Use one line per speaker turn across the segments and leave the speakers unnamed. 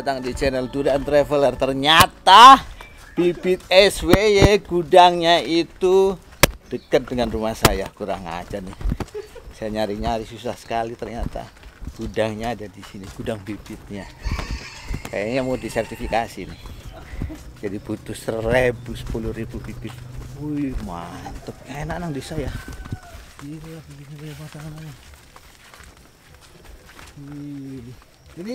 datang di channel Durian Traveler Ternyata bibit SWY gudangnya itu dekat dengan rumah saya Kurang aja nih Saya nyari-nyari susah sekali ternyata Gudangnya ada di sini, gudang bibitnya Kayaknya mau disertifikasi nih Jadi butuh seribu, sepuluh ribu bibit Wih mantep, enak nang di saya Ini ini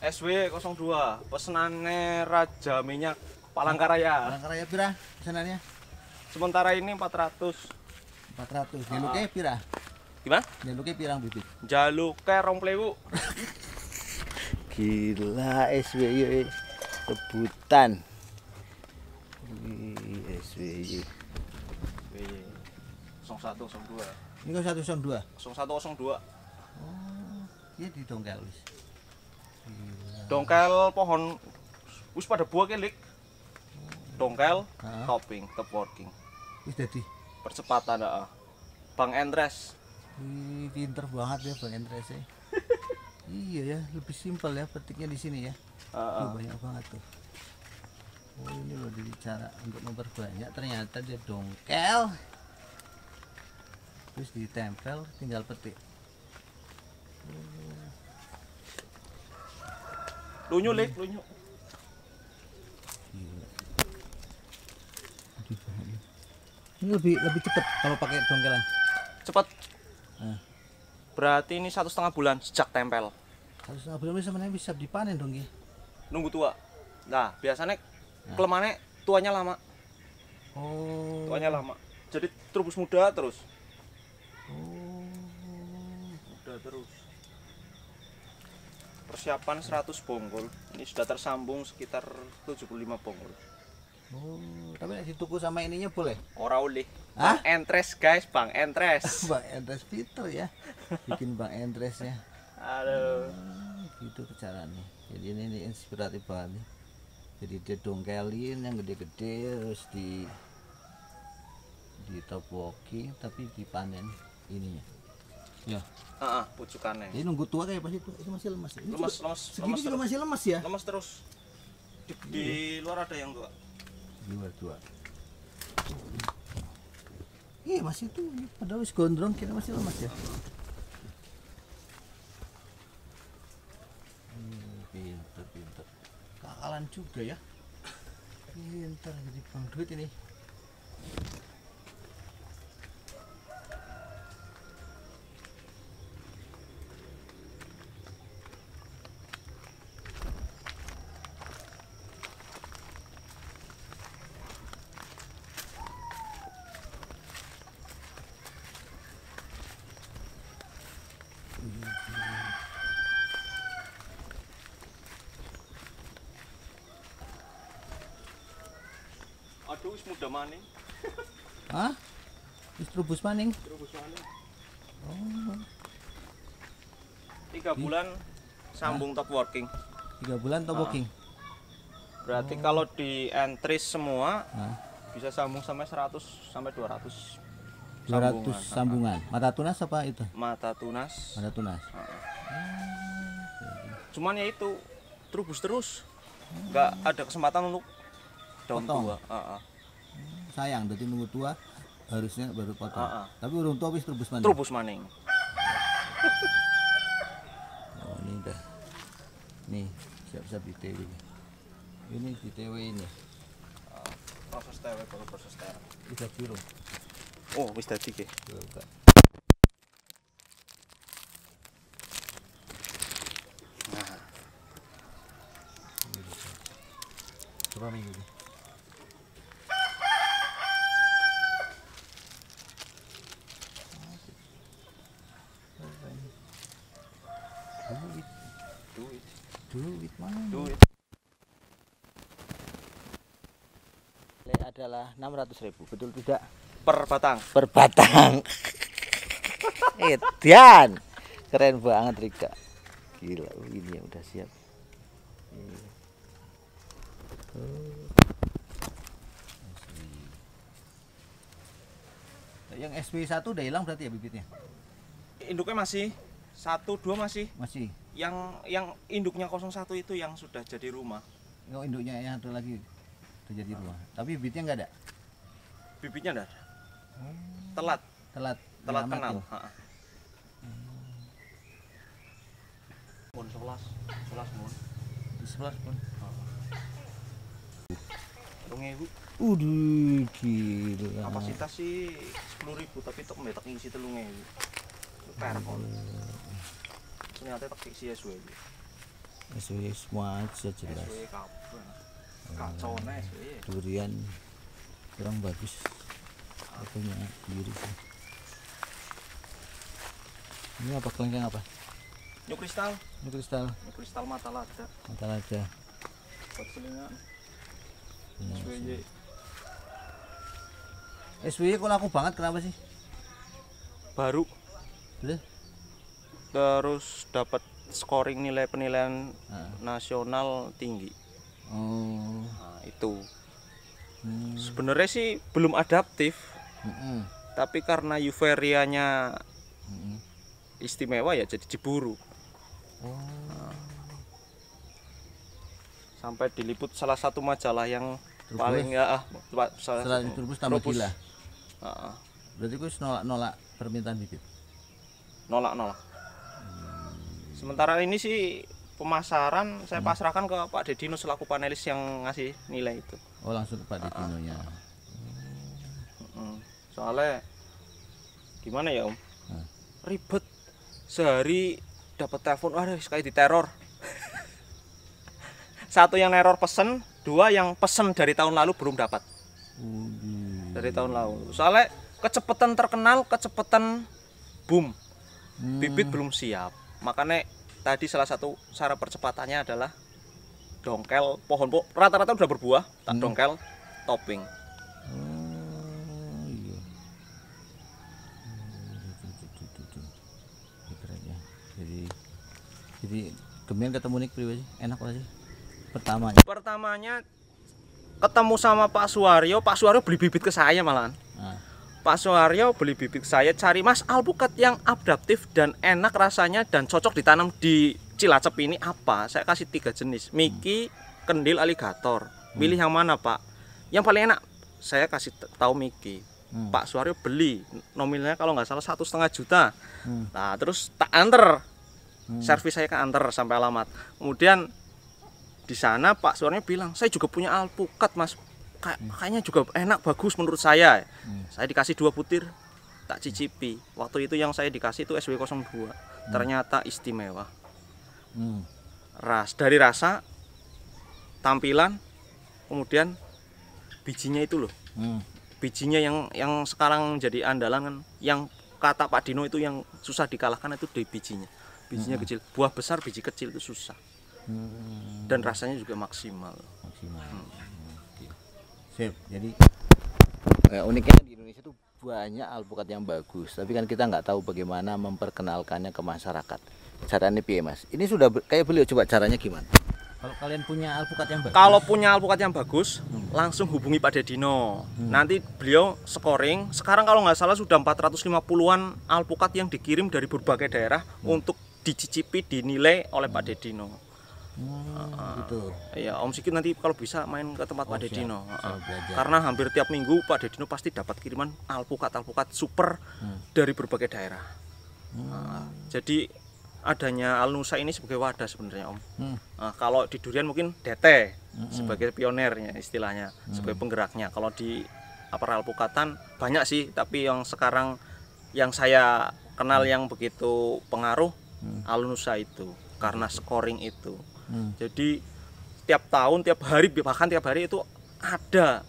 SW 02 pesenannya Raja Minyak Palangkaraya Palangkaraya pira pesenannya sementara ini 400
400 jaluknya
pira gimana jaluknya pirang bibit jaluknya rong plewu
gila SWY iya, iya. kebutan SWY SWY 01 02 ini kok
102 01 02 oh ini iya didongkel wis dongkel pohon wis pada buah kelik dongkel ha? topping top working wis jadi percepatan dah bang Endres
Wih, pinter banget ya bang Endres ya iya ya lebih simpel ya petiknya di sini ya uh, uh. banyak banget tuh oh ini loh cara untuk memperbanyak ternyata dia dongkel terus ditempel tinggal petik
oh. Lunyu lek, lunyu.
Ini lebih lebih cepat kalau pakai dongkelan.
Cepat. Nah. Berarti ini satu setengah bulan sejak tempel.
Satu setengah bulan sebenarnya bisa dipanen dong ya.
Nunggu tua. Nah biasanya nah. kelemahannya tuanya lama. Oh. Tuanya lama. Jadi terus muda terus. Oh. Muda terus persiapan 100 bonggol ini sudah tersambung sekitar 75 bonggol
Oh, tapi di tuku sama ininya boleh?
Ora oleh. Hah? Entres guys, Bang Entres. bang Entres
Peter ya. Bikin Bang Entres ya. Aduh. Hmm, nah, gitu caranya. Jadi ini, ini inspiratif banget nih. Jadi dia dongkelin yang gede-gede terus di topoki tapi dipanen ininya. Iya.
Heeh, pucukannya. Ini nunggu
tua kayak pasti itu Ini masih lemas. Ya? Ini lemas, juga, lemas. Segini lemas juga terus. masih lemas ya? Lemas terus.
Di, di iya. luar ada yang tua. Di luar tua.
Iya, masih itu padahal wis gondrong kira masih lemas ya. Hmm, pinter, pinter. Kakalan juga ya. Pinter jadi bang duit ini.
Waduh, wis muda maning.
Hah? Wis trubus maning. Trubus maning. Oh.
Tiga bulan Hi. sambung top working.
Tiga bulan top ah. working.
Berarti oh. kalau di entry semua nah. bisa sambung sampai 100 sampai 200 200 sambungan, sambungan.
Mata tunas apa itu?
Mata tunas.
Mata tunas. Ah.
Hmm. Cuman ya itu trubus terus. Enggak hmm. ada kesempatan untuk daun Potong. tua. Uh -uh
sayang jadi nunggu tua harusnya baru potong uh, uh. tapi urung tua wis trubus maning trubus maning oh ini udah nih siap-siap di TW ini di TW ini ah, proses TW baru proses TW udah biru oh wis tadi ke adalah ribu betul tidak per batang per batang Edian eh, keren banget Rika gila oh, ini yang udah siap
iya. yang sp 1 udah hilang berarti ya bibitnya induknya masih satu dua masih masih yang yang induknya 01 itu yang sudah jadi rumah
oh, induknya yang ada lagi kerja di rumah tapi bibitnya nggak
ada bibitnya ada hmm. telat telat telat Lama kenal pun sebelas sebelas pun sebelas pun ibu.
Udah gila. Kapasitas
sih sepuluh ribu tapi tok metak ngisi telungnya ewu. Perpon. Ternyata tak sih SW.
SW semua aja jelas. SW
kabeh
durian kurang bagus akunya diri ini apa kelengkeng apa
new kristal new kristal new kristal mata lada mata lada buat SWY
SWY kok laku banget kenapa sih baru Bleh.
terus dapat scoring nilai penilaian nah. nasional tinggi oh nah, itu hmm. sebenarnya sih belum adaptif hmm. tapi karena euforianya hmm. istimewa ya jadi diburu. oh. nah, sampai diliput salah satu majalah yang Trubus. paling ya ah, salah selain Trubus tambah Trubus. gila ah, ah.
berarti gue nolak nolak permintaan bibit
nolak nolak hmm. sementara ini sih pemasaran saya hmm. pasrahkan ke Pak Dedino selaku panelis yang ngasih nilai itu. Oh langsung ke Pak ah, ah. Dedino ya. Hmm. Soalnya gimana ya Om? Ribet. Sehari dapat telepon, aduh kayak teror. Satu yang error pesen, dua yang pesen dari tahun lalu belum dapat. Dari tahun lalu. Soalnya kecepatan terkenal, kecepatan boom. Hmm. Bibit belum siap. Makanya tadi salah satu cara percepatannya adalah dongkel pohon pohon rata-rata udah berbuah tak hmm. dongkel topping oh, iya. hmm, ya. jadi jadi kemudian ketemu Nick pribadi enak aja pertamanya pertamanya ketemu sama Pak Suwaryo Pak Suwaryo beli bibit ke saya malahan Pak Soeharyo beli bibit saya cari Mas alpukat yang adaptif dan enak rasanya dan cocok ditanam di Cilacap ini apa? Saya kasih tiga jenis, Miki, Kendil, Aligator. Pilih hmm. yang mana Pak? Yang paling enak saya kasih tahu Miki. Hmm. Pak Soeharyo beli nominalnya kalau nggak salah satu setengah juta. Hmm. Nah terus tak anter, hmm. servis saya ke anter sampai alamat. Kemudian di sana Pak Soeharyo bilang saya juga punya alpukat Mas kayaknya juga enak bagus menurut saya hmm. saya dikasih dua butir tak cicipi waktu itu yang saya dikasih itu SW 02 hmm. ternyata istimewa hmm. ras dari rasa tampilan kemudian bijinya itu loh hmm. bijinya yang yang sekarang jadi andalan kan, yang kata Pak Dino itu yang susah dikalahkan itu di bijinya bijinya hmm. kecil buah besar biji kecil itu susah
hmm.
dan rasanya juga maksimal maksimal hmm. Sip. Jadi
eh, uniknya di Indonesia tuh banyak alpukat yang bagus, tapi kan kita nggak tahu bagaimana memperkenalkannya ke masyarakat. Caranya piye, Mas? Ini sudah kayak beliau coba caranya gimana?
Kalau kalian punya alpukat yang bagus. Kalau punya alpukat yang bagus, hmm. langsung hubungi Pak Dedino. Hmm. Nanti beliau scoring. Sekarang kalau nggak salah sudah 450-an alpukat yang dikirim dari berbagai daerah hmm. untuk dicicipi dinilai oleh Pak Dedino.
Hmm, gitu.
Iya, Om Sigit nanti kalau bisa main ke tempat oh, Pak Dedino. Ah, karena hampir tiap minggu Pak Dedino pasti dapat kiriman alpukat-alpukat super hmm. dari berbagai daerah. Hmm. Ah, jadi adanya Alnusa ini sebagai wadah sebenarnya Om. Hmm. Nah, kalau di durian mungkin DT hmm, hmm. sebagai pionernya istilahnya, hmm. sebagai penggeraknya. Kalau di apa alpukatan banyak sih, tapi yang sekarang yang saya kenal hmm. yang begitu pengaruh hmm. Alnusa itu karena scoring itu. Hmm. Jadi tiap tahun, tiap hari bahkan tiap hari itu ada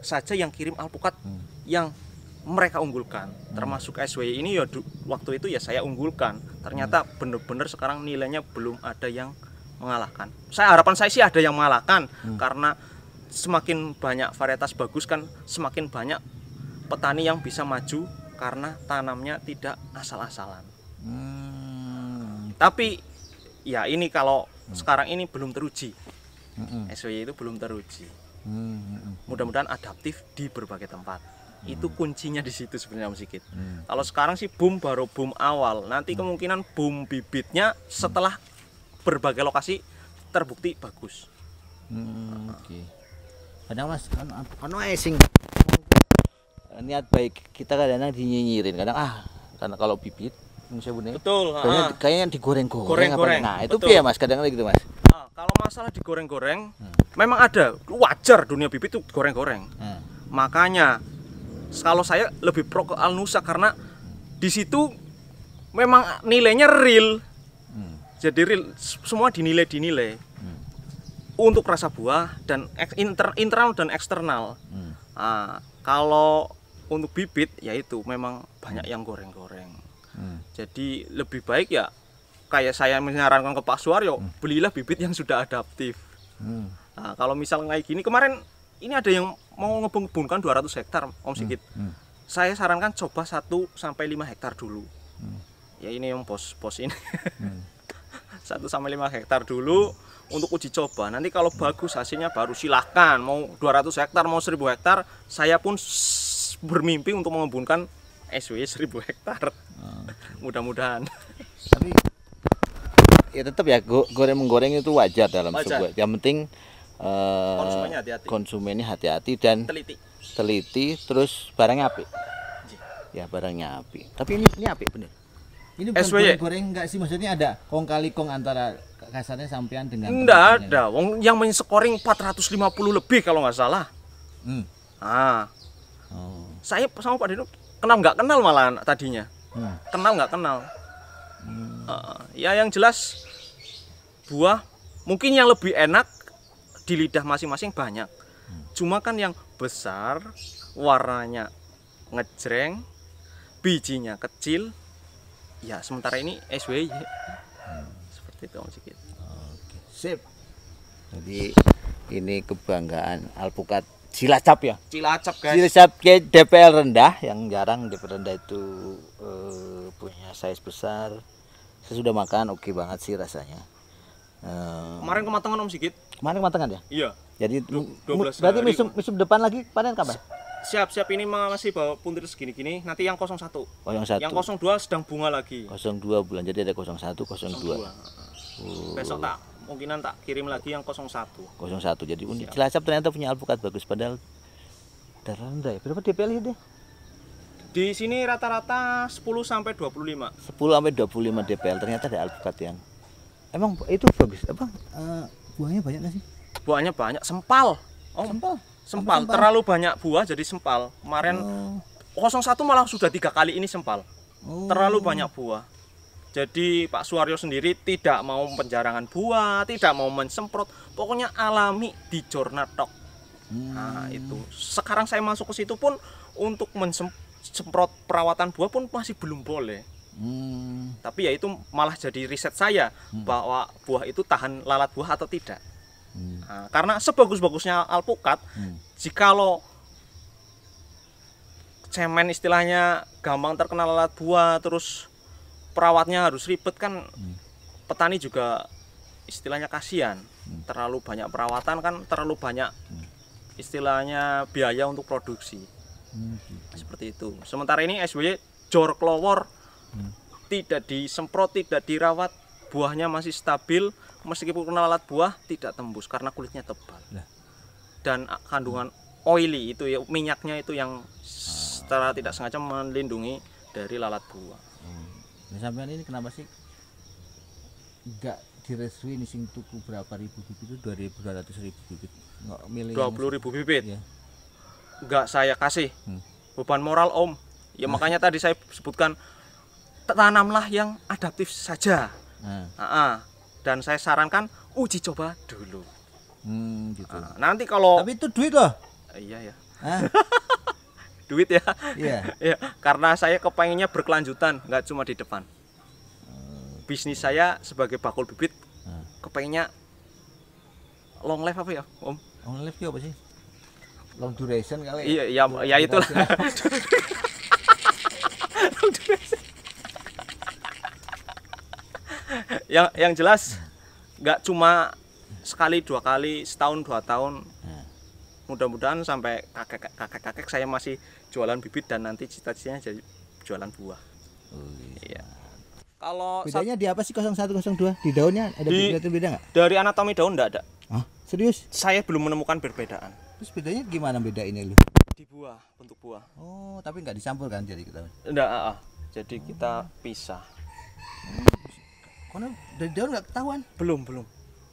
saja yang kirim alpukat hmm. yang mereka unggulkan. Hmm. Termasuk SWY ini ya waktu itu ya saya unggulkan. Ternyata hmm. benar-benar sekarang nilainya belum ada yang mengalahkan. Saya harapan saya sih ada yang mengalahkan hmm. karena semakin banyak varietas bagus kan semakin banyak petani yang bisa maju karena tanamnya tidak asal-asalan. Hmm. Tapi ya ini kalau hmm. sekarang ini belum teruji hmm. SWY itu belum teruji
hmm.
mudah-mudahan adaptif di berbagai tempat hmm. itu kuncinya di situ sebenarnya Om Sikit hmm. kalau sekarang sih boom baru boom awal nanti hmm. kemungkinan boom bibitnya setelah hmm. berbagai lokasi terbukti bagus
hmm, oke okay. ada mas kan, ah, ono asing niat baik kita kadang-kadang dinyinyirin kadang ah karena kalau bibit Indonesia Bune. Betul. Kayaknya, uh. kayaknya digoreng-goreng. Goreng-goreng. Nah itu biaya mas, kadang-kadang gitu mas.
Nah, kalau masalah digoreng-goreng, hmm. memang ada wajar dunia bibit itu goreng-goreng. Hmm. Makanya kalau saya lebih pro ke Al karena di situ memang nilainya real. Hmm. Jadi real semua dinilai dinilai hmm. untuk rasa buah dan inter, internal dan eksternal. Hmm. Nah, kalau untuk bibit yaitu memang banyak yang goreng-goreng. Jadi lebih baik ya kayak saya menyarankan ke Pak Suaryo, hmm. belilah bibit yang sudah adaptif. Hmm. Nah, kalau misal kayak gini kemarin ini ada yang mau ngebun-kebunkan 200 hektar Om hmm, Sigit. Hmm. Hmm. Saya sarankan coba 1 sampai 5 hektar dulu. Hmm. Ya ini yang pos-pos ini. Hmm. 1 sampai 5 hektar dulu hmm. untuk uji coba. Nanti kalau bagus hasilnya baru silahkan mau 200 hektar mau 1000 hektar, saya pun bermimpi untuk mengembunkan SW 1000 hektar mudah-mudahan tapi ya tetap ya goreng menggoreng itu
wajar dalam wajar. sebuah yang penting uh, konsumennya hati-hati konsumennya hati-hati dan teliti teliti terus barangnya api ya barangnya api tapi ini ini api bener ini bukan SWY. goreng, goreng enggak sih maksudnya ada kong kali kong antara kasarnya sampean dengan enggak
ada wong yang main scoring 450 lebih kalau nggak salah hmm. ah oh. saya sama Pak Dino kenal nggak kenal malah tadinya hmm. kenal nggak kenal hmm. uh, ya yang jelas buah mungkin yang lebih enak di lidah masing-masing banyak hmm. cuma kan yang besar warnanya ngejreng bijinya kecil ya sementara ini SWY hmm. seperti itu Om Oke,
sip. Jadi ini kebanggaan alpukat Cilacap ya. Cilacap guys. Cilacap ke DPL rendah yang jarang DPL rendah itu uh, punya size besar. Saya sudah makan oke okay banget sih rasanya. Uh, kemarin
kematangan Om Sigit. Kemarin kematangan ya? Iya. Jadi 12 hari. berarti musim musim depan lagi panen kapan? Siap, siap ini masih bawa puntir segini-gini. Nanti yang 01. 01. Yang 02 sedang bunga lagi. 02
bulan. Jadi ada 01, 02.
02.
Uh. Besok tak
kemungkinan tak kirim lagi yang 01.
01. Jadi unik Cilacap ternyata punya alpukat bagus padahal terendah ya. Berapa DPL deh?
Di sini rata-rata 10 sampai 25. 10 sampai 25 DPL. Ternyata ada alpukat yang
Emang itu bagus apa uh, buahnya banyak nggak sih?
Buahnya banyak, sempal. Oh, sempal. Sempal, sempal. terlalu banyak buah jadi sempal. Kemarin oh. 01 malah sudah tiga kali ini sempal. Oh. Terlalu banyak buah. Jadi Pak Suwaryo sendiri tidak mau penjarangan buah, tidak mau mensemprot, pokoknya alami di Jornatok. Nah, hmm. Nah, itu. Sekarang saya masuk ke situ pun untuk mensemprot perawatan buah pun masih belum boleh. Hmm. Tapi ya itu malah jadi riset saya hmm. bahwa buah itu tahan lalat buah atau tidak. Hmm. Nah, karena sebagus-bagusnya alpukat, hmm. jikalau cemen istilahnya gampang terkena lalat buah terus perawatnya harus ribet kan hmm. petani juga istilahnya kasihan hmm. terlalu banyak perawatan kan terlalu banyak hmm. istilahnya biaya untuk produksi hmm. Gitu. seperti itu sementara ini SBY jor klowor hmm. tidak disemprot tidak dirawat buahnya masih stabil meskipun kena alat buah tidak tembus karena kulitnya tebal nah. dan kandungan oily itu ya minyaknya itu yang ah. secara tidak sengaja melindungi dari lalat buah
sampean ini kenapa sih enggak direswi nih sing tuku berapa ribu bibit itu 2200 ribu bibit enggak milih 20
ribu bibit Iya. enggak saya kasih hmm. beban moral om ya nah. makanya tadi saya sebutkan tanamlah yang adaptif saja nah. Uh -uh. dan saya sarankan uji coba dulu hmm, gitu. uh, nanti kalau tapi itu duit loh iya ya duit ya. Iya. Yeah. karena saya kepengennya berkelanjutan, nggak cuma di depan. Hmm. Bisnis saya sebagai bakul bibit hmm. kepengennya long life apa ya, Om?
Long life ya apa sih? Long duration kali. Ya? Iya, iya ya, ya itu long
yang yang jelas nggak cuma sekali dua kali setahun dua tahun mudah-mudahan sampai kakek-kakek saya masih jualan bibit dan nanti cita-citanya jadi jualan buah. Oh, iya. iya.
Kalau bedanya di apa sih 0102? Di daunnya ada di, beda beda nggak?
Dari anatomi daun enggak ada. Hah? Serius? Saya belum menemukan perbedaan. Terus bedanya gimana beda ini lu? Di buah, untuk buah. Oh, tapi nggak dicampur kan jadi kita? Enggak, uh, ah, uh. Ah. jadi oh. kita pisah. Hmm. Karena dari daun nggak ketahuan? Belum, belum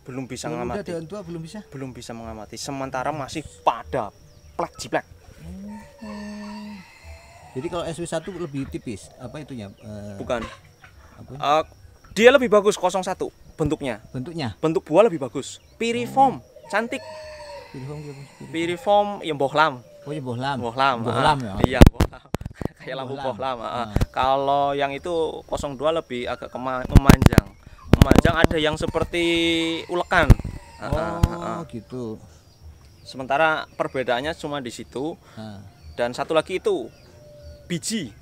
belum bisa belum mengamati. Daun tua belum bisa? Belum bisa mengamati. Sementara masih pada plek jiplek. Hmm. Jadi kalau SW1 lebih tipis, apa itunya? Uh, Bukan. Apa? Uh, dia lebih bagus 01 bentuknya. Bentuknya. Bentuk buah lebih bagus. Piriform, oh. cantik. Piriform Piriform, piriform yang bohlam. Oh, yang bohlam. Bohlam. Bohlam ah. ya. Iya, bohlam. Kayak lampu bohlam, bohlam ah. Ah. Kalau yang itu 02 lebih agak memanjang memanjang, ada yang seperti ulekan. Oh, uh, uh, uh. gitu. Sementara perbedaannya cuma di situ. Uh. Dan satu lagi itu biji.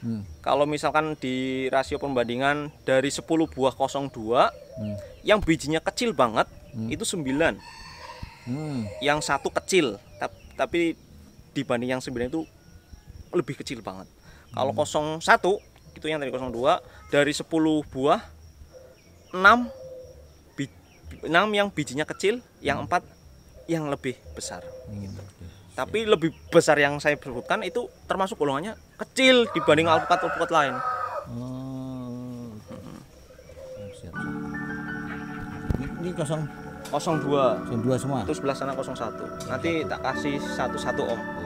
Hmm. Kalau misalkan di rasio pembandingan dari 10 buah 02 hmm. yang bijinya kecil banget hmm. itu 9. Hmm. Yang satu kecil tapi dibanding yang 9 itu lebih kecil banget. Kalau hmm. 01 itu yang dari 02 dari 10 buah enam enam yang bijinya kecil yang hmm. empat yang lebih besar gitu. tapi lebih besar yang saya sebutkan itu termasuk golongannya kecil dibanding hmm. alpukat alpukat lain
Hmm. siap, siap. ini kosong
02 02 semua terus belah sana 01 nanti tak kasih satu-satu om